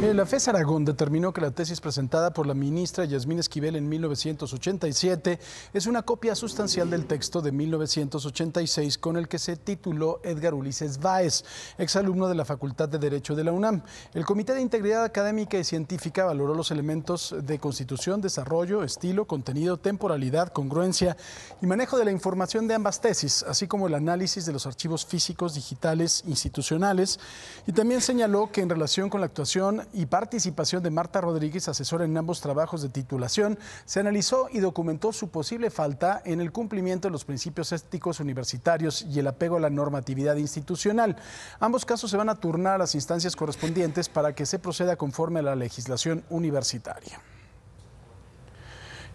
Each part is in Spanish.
Eh, la FES Aragón determinó que la tesis presentada por la ministra Yasmín Esquivel en 1987 es una copia sustancial del texto de 1986 con el que se tituló Edgar Ulises Báez, exalumno de la Facultad de Derecho de la UNAM. El Comité de Integridad Académica y Científica valoró los elementos de constitución, desarrollo, estilo, contenido, temporalidad, congruencia y manejo de la información de ambas tesis, así como el análisis de los archivos físicos, digitales, institucionales, y también señaló que en relación con la actuación y participación de Marta Rodríguez, asesora en ambos trabajos de titulación, se analizó y documentó su posible falta en el cumplimiento de los principios éticos universitarios y el apego a la normatividad institucional. Ambos casos se van a turnar a las instancias correspondientes para que se proceda conforme a la legislación universitaria.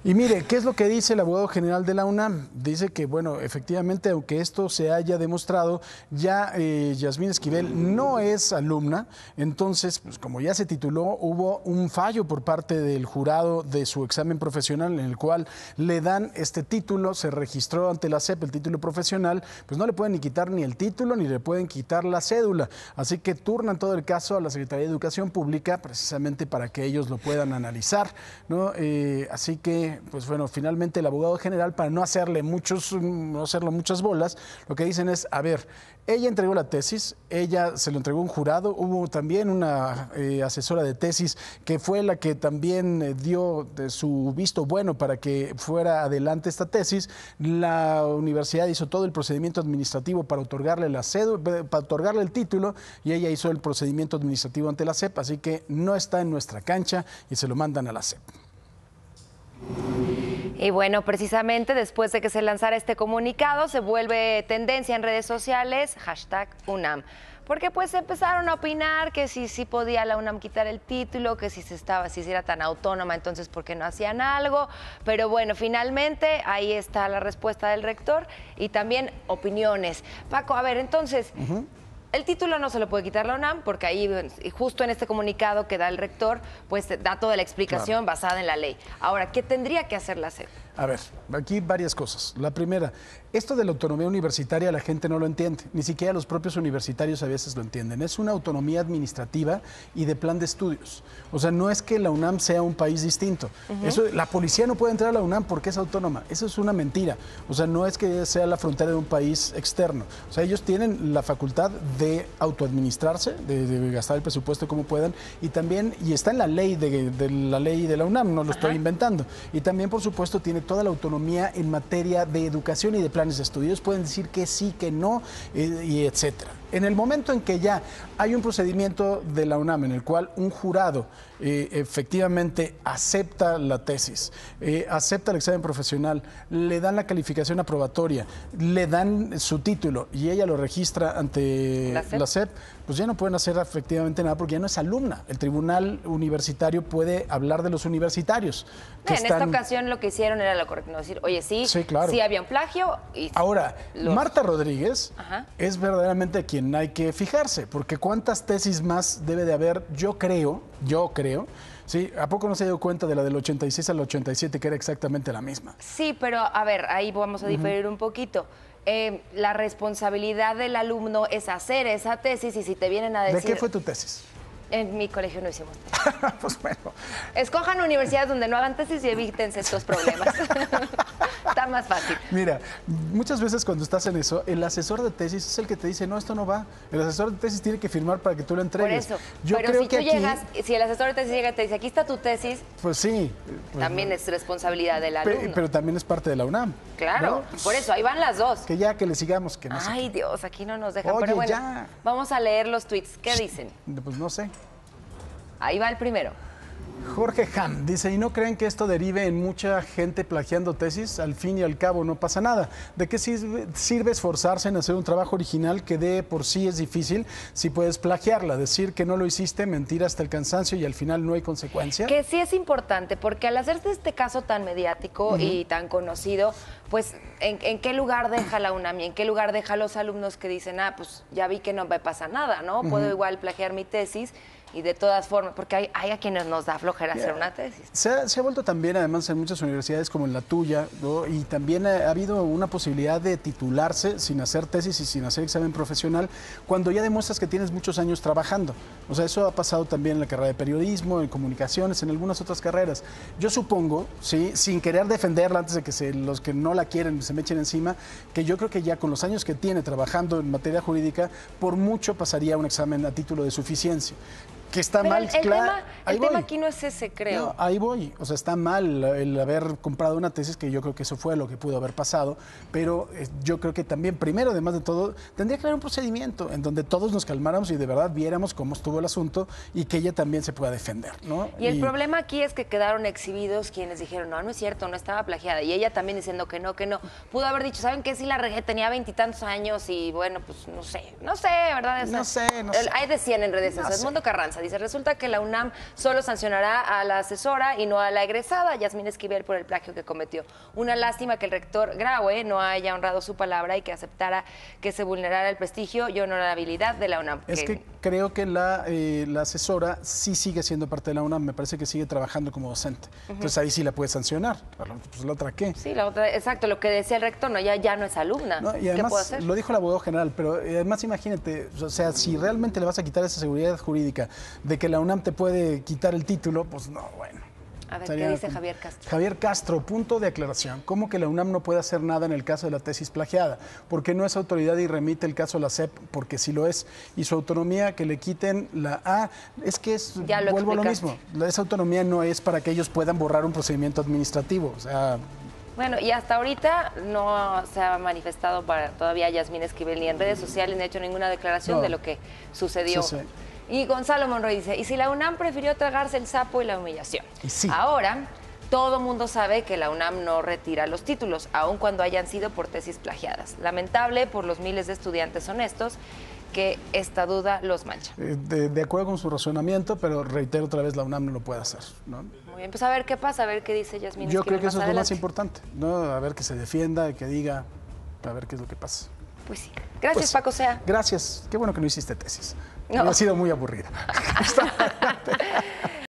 Y mire, ¿qué es lo que dice el abogado general de la UNAM? Dice que, bueno, efectivamente, aunque esto se haya demostrado, ya eh, Yasmín Esquivel no es alumna, entonces, pues como ya se tituló, hubo un fallo por parte del jurado de su examen profesional en el cual le dan este título, se registró ante la CEP el título profesional, pues no le pueden ni quitar ni el título ni le pueden quitar la cédula. Así que turnan todo el caso a la Secretaría de Educación Pública precisamente para que ellos lo puedan analizar, ¿no? Eh, así que pues bueno, finalmente el abogado general, para no hacerle muchos, mm, no hacerlo muchas bolas, lo que dicen es, a ver, ella entregó la tesis, ella se lo entregó un jurado, hubo también una eh, asesora de tesis que fue la que también eh, dio su visto bueno para que fuera adelante esta tesis. La universidad hizo todo el procedimiento administrativo para otorgarle la eh, para otorgarle el título y ella hizo el procedimiento administrativo ante la CEP, así que no está en nuestra cancha y se lo mandan a la CEP. Y bueno, precisamente después de que se lanzara este comunicado, se vuelve tendencia en redes sociales, hashtag UNAM. Porque pues empezaron a opinar que si, si podía la UNAM quitar el título, que si se estaba, si era tan autónoma, entonces por qué no hacían algo. Pero bueno, finalmente ahí está la respuesta del rector y también opiniones. Paco, a ver, entonces, el título no se lo puede quitar la UNAM porque ahí eh, justo en este comunicado que da el rector, pues da toda la explicación basada en la ley. Ahora, ¿qué tendría que hacer la SEP? A ver, aquí varias cosas. La primera, esto de la autonomía universitaria la gente no lo entiende, ni siquiera los propios universitarios a veces lo entienden. Es una autonomía administrativa y de plan de estudios. O sea, no es que la UNAM sea un país distinto. la policía no puede entrar a la UNAM porque es autónoma. Eso es una mentira. O sea, no es que sea la frontera de un país externo. O sea, ellos tienen la facultad de autoadministrarse, de, gastar el presupuesto como puedan, y también, y está en la ley de, la ley de la UNAM, no lo estoy inventando. Y también, por supuesto, tiene toda la autonomía en materia de educación y de planes de estudios? Pueden decir que sí, que no, eh, y etcétera. En el momento en que ya hay un procedimiento de la UNAM en el cual un jurado eh, efectivamente acepta la tesis, eh, acepta el examen profesional, le dan la calificación aprobatoria, le dan su título y ella lo registra ante la SEP, e pues ya no pueden hacer efectivamente nada porque ya no es alumna. El tribunal universitario puede hablar de los universitarios. en esta ocasión lo que hicieron era lo correcto, decir, oye, sí, sí, había un plagio. Y Ahora, Marta Rodríguez es verdaderamente quien hay que fijarse, porque cuántas tesis más debe de haber, yo creo, yo creo, ¿sí? ¿A poco no se dio cuenta de la del 86 al 87 que era exactamente la misma? Sí, pero a ver, ahí vamos a diferir un poquito. Eh, la responsabilidad del alumno es hacer esa tesis y si te vienen a decir... ¿De qué fue tu tesis? En mi colegio no hicimos tesis. pues bueno. Escojan universidades donde no hagan tesis y evítense estos problemas. Está más fácil. Mira, muchas veces cuando estás en eso, el asesor de tesis es el que te dice, no, esto no va. El asesor de tesis tiene que firmar para que tú lo entregues. Por eso. Pero si tú llegas, si el asesor de tesis llega y te dice, aquí está tu tesis. Pues sí. también es responsabilidad del alumno. Pero, pero, también es parte de la UNAM. Claro. Por eso, ahí van las dos. Que ya, que le sigamos. que no Ay, Dios, aquí no nos dejan. vamos a leer los tweets. ¿Qué dicen? Pues no sé. Ahí va el primero. Jorge Han dice, ¿y no creen que esto derive en mucha gente plagiando tesis? Al fin y al cabo no pasa nada. ¿De qué sirve, sirve, esforzarse en hacer un trabajo original que de por sí es difícil si puedes plagiarla? Decir que no lo hiciste, mentir hasta el cansancio y al final no hay consecuencia. Que sí es importante, porque al hacerse este caso tan mediático y tan conocido, pues ¿en, qué lugar deja la UNAMI? ¿En qué lugar deja los alumnos que dicen, ah, pues ya vi que no me pasa nada, ¿no? Puedo igual plagiar mi tesis y de todas formas, porque hay, a quienes nos da flojera hacer una tesis. Se ha, vuelto también, además, en muchas universidades como en la tuya, y también ha, habido una posibilidad de titularse sin hacer tesis y sin hacer examen profesional, cuando ya demuestras que tienes muchos años trabajando. O sea, eso ha pasado también en la carrera de periodismo, en comunicaciones, en algunas otras carreras. Yo supongo, ¿sí? sin querer defenderla antes de que los que no la quieren se me echen encima, que yo creo que ya con los años que tiene trabajando en materia jurídica, por mucho pasaría un examen a título de suficiencia que está mal. El, tema, el tema aquí no es ese, creo. No, ahí voy. O sea, está mal el haber comprado una tesis, que yo creo que eso fue lo que pudo haber pasado. Pero eh, yo creo que también, primero, además de todo, tendría que haber un procedimiento en donde todos nos calmáramos y de verdad viéramos cómo estuvo el asunto y que ella también se pueda defender, ¿no? Y el problema aquí es que quedaron exhibidos quienes dijeron, no, no es cierto, no estaba plagiada. Y ella también diciendo que no, que no. Pudo haber dicho, ¿saben qué? Si la regué, tenía veintitantos años y bueno, pues no sé, no sé, ¿verdad? no sé, no sé. Ahí decían en redes sociales, es Mundo Carranza Dice, resulta que la UNAM solo sancionará a la asesora y no a la egresada, Yasmín Esquivel, por el plagio que cometió. Una lástima que el rector Graue no haya honrado su palabra y que aceptara que se vulnerara el prestigio y honorabilidad de la UNAM. Es que creo que eh, la, asesora sí sigue siendo parte de la UNAM, me parece que sigue trabajando como docente. Entonces ahí sí la puede sancionar. Pues la otra qué. Sí, la otra, exacto, lo que decía el rector, no, ya, ya no es alumna. hacer? Lo dijo el abogado general, pero eh, además imagínate, o sea, si realmente le vas a quitar esa seguridad jurídica, de que la UNAM te puede quitar el título, pues no, bueno. A ver, ¿qué dice Javier pues, Castro? Javier Castro, punto de aclaración. ¿Cómo que la UNAM no puede hacer nada en el caso de la tesis plagiada? ¿Por qué no es autoridad y remite el caso a la CEP? porque si lo es. Y su autonomía, que le quiten la A, es que es, ya lo vuelvo lo mismo. Esa autonomía no es para que ellos puedan borrar un procedimiento administrativo. O sea, bueno, y hasta ahorita no se ha manifestado para todavía Yasmín Esquivel ni en redes sociales, ni ha hecho ninguna declaración de lo que sucedió y Gonzalo Monroy dice, y si la UNAM prefirió tragarse el sapo y la humillación. Ahora, todo mundo sabe que la UNAM no retira los títulos, aun cuando hayan sido por tesis plagiadas. Lamentable por los miles de estudiantes honestos que esta duda los mancha. Eh, de, acuerdo con su razonamiento, pero reitero otra vez, la UNAM no lo puede hacer. Muy bien, pues a ver qué pasa, a ver qué dice Yasmín. Yo creo que eso es lo más importante, ¿no? A ver que se defienda, que diga, a ver qué es lo que pasa. Pues sí. Gracias, pues, Paco Sea. Gracias. Qué bueno que no hiciste tesis. No. Ha sido muy aburrida.